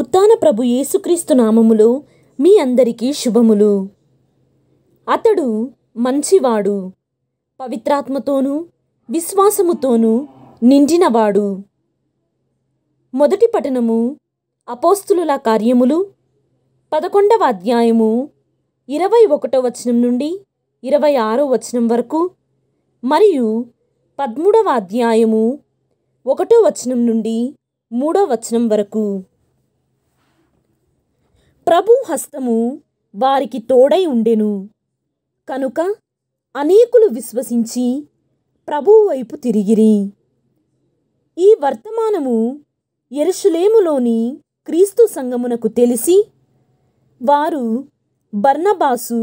ఉత్తాన ప్రభు యేసుక్రీస్తు నామములో మీ అందరికీ శుభములు అతడు మంచివాడు పవిత్రాత్మతోనూ విశ్వాసముతోనూ నిండినవాడు మొదటి పఠనము అపోస్తులుల కార్యములు పదకొండవ అధ్యాయము ఇరవై ఒకటో వచనం నుండి ఇరవై ఆరో వచనం వరకు మరియు పదమూడవ అధ్యాయము ఒకటో వచనం నుండి మూడో వచనం వరకు ప్రభు హస్తము వారికి తోడై ఉండెను కనుక అనేకులు విశ్వసించి ప్రభువైపు వైపు తిరిగిరి ఈ వర్తమానము ఎరుషులేములోని క్రీస్తు సంగమునకు తెలిసి వారు బర్ణబాసు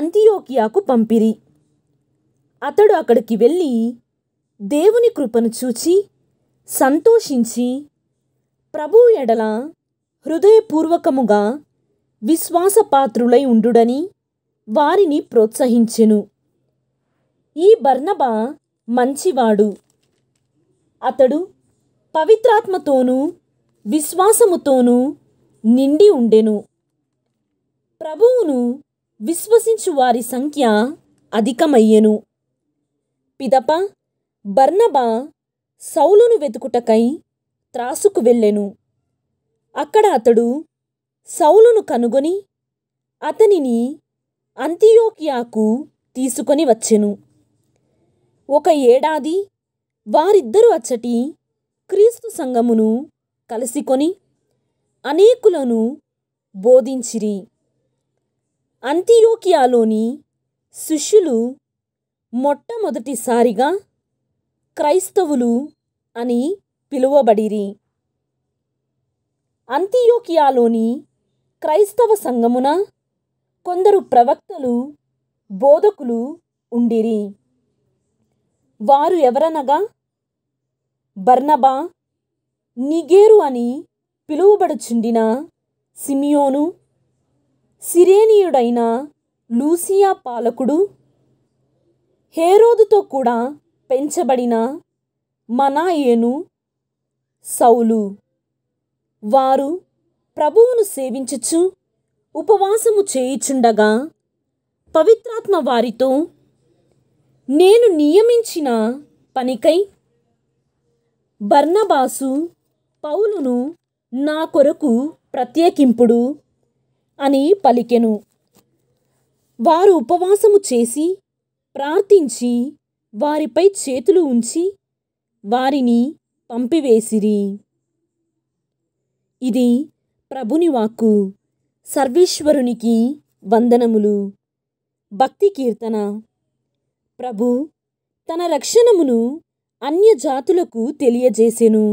అంతియోకియాకు పంపిరి అతడు అక్కడికి వెళ్ళి దేవుని కృపను చూచి సంతోషించి ప్రభు ఎడల హృదయపూర్వకముగా విశ్వాసపాత్రులై ఉండుడని వారిని ప్రోత్సహించెను ఈ బర్ణబా మంచివాడు అతడు పవిత్రాత్మతోనూ విశ్వాసముతోనూ నిండి ఉండెను ప్రభువును విశ్వసించు వారి సంఖ్య అధికమయ్యెను పిదప బర్ణబా సౌలును వెతుకుటకై త్రాసుకు వెళ్ళెను అక్కడ అతడు సౌలును కనుగొని అతనిని అంతియోకియాకు తీసుకొని వచ్చెను ఒక ఏడాది వారిద్దరు అచ్చటి క్రీస్తు సంఘమును కలిసికొని అనేకులను బోధించిరి అంతియోకియాలోని శిష్యులు మొట్టమొదటిసారిగా క్రైస్తవులు అని పిలువబడిరి అంతియోకియాలోని క్రైస్తవ సంఘమున కొందరు ప్రవక్తలు బోధకులు ఉండిరి వారు ఎవరనగా బర్నబా నిగేరు అని పిలువబడుచుండిన సిమియోను సిరేనియుడైన లూసియా పాలకుడు హేరోదుతో కూడా పెంచబడిన మనాయేను సౌలు వారు ప్రభువును సేవించుచు ఉపవాసము చేయుచుండగా పవిత్రాత్మ వారితో నేను నియమించిన పనికై బర్ణబాసు పౌలును నా కొరకు ప్రత్యేకింపుడు అని పలికెను వారు ఉపవాసము చేసి ప్రార్థించి వారిపై చేతులు ఉంచి వారిని పంపివేసిరి ఇది ప్రభుని వాక్కు సర్వేశ్వరునికి వందనములు భక్తి కీర్తన ప్రభు తన రక్షణమును అన్యజాతులకు తెలియజేసెను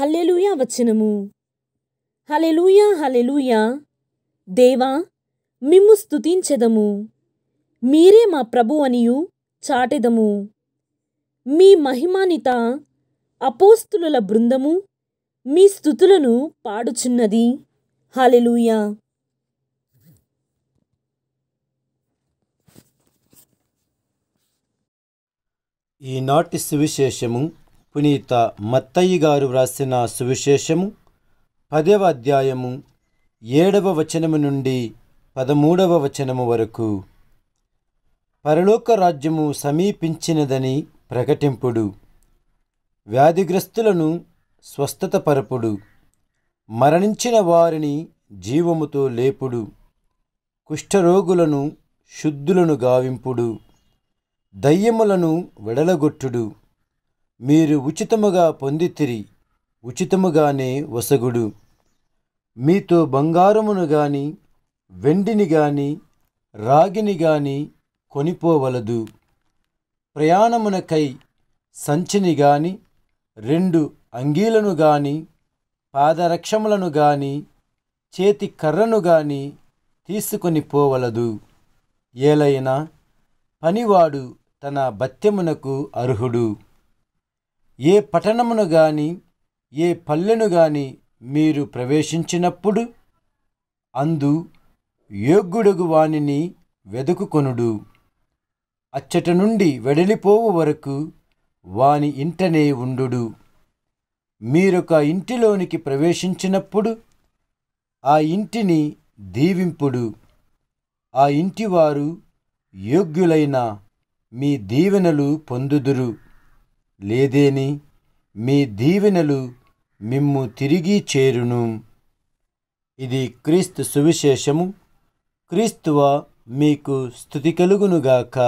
హల్లెలూయ వచనము హలెలుయా హలెలుయా దేవా మిమ్ము స్థుతించెదము మీరే మా ప్రభు అనియు చాటెదము మీ మహిమానిత అపోస్తుల బృందము మీ స్థుతులను పాడుచున్నది హాలెలుయా ఈనాటి సువిశేషము పునీత మత్తయ్య గారు వ్రాసిన సువిశేషము పదవ అధ్యాయము ఏడవ వచనము నుండి పదమూడవ వచనము వరకు పరలోక రాజ్యము సమీపించినదని ప్రకటింపుడు వ్యాధిగ్రస్తులను స్వస్థత పరపుడు మరణించిన వారిని జీవముతో లేపుడు కుష్ఠరోగులను శుద్ధులను గావింపుడు దయ్యములను వెడలగొట్టుడు మీరు ఉచితముగా పొందితిరి ఉచితముగానే వసగుడు మీతో బంగారమును గాని వెండిని గాని రాగిని గాని కొనిపోవలదు ప్రయాణమునకై సంచిని గాని రెండు అంగీలను గాని పాదరక్షములను గాని చేతి కర్రను గాని తీసుకొని పోవలదు ఏలైనా పనివాడు తన భత్యమునకు అర్హుడు ఏ పట్టణమును గాని ఏ పల్లెను గాని మీరు ప్రవేశించినప్పుడు అందు యోగ్యుడుగు వానిని వెదుకుకొనుడు అచ్చట నుండి వెడలిపోవు వరకు వాని ఇంటనే ఉండు మీరొక ఇంటిలోనికి ప్రవేశించినప్పుడు ఆ ఇంటిని దీవింపుడు ఆ ఇంటివారు యోగ్యులైన మీ దీవెనలు పొందుదురు లేదేని మీ దీవెనలు మిమ్ము తిరిగి చేరును ఇది క్రీస్తు సువిశేషము క్రీస్తువ మీకు స్థుతి కలుగునుగాక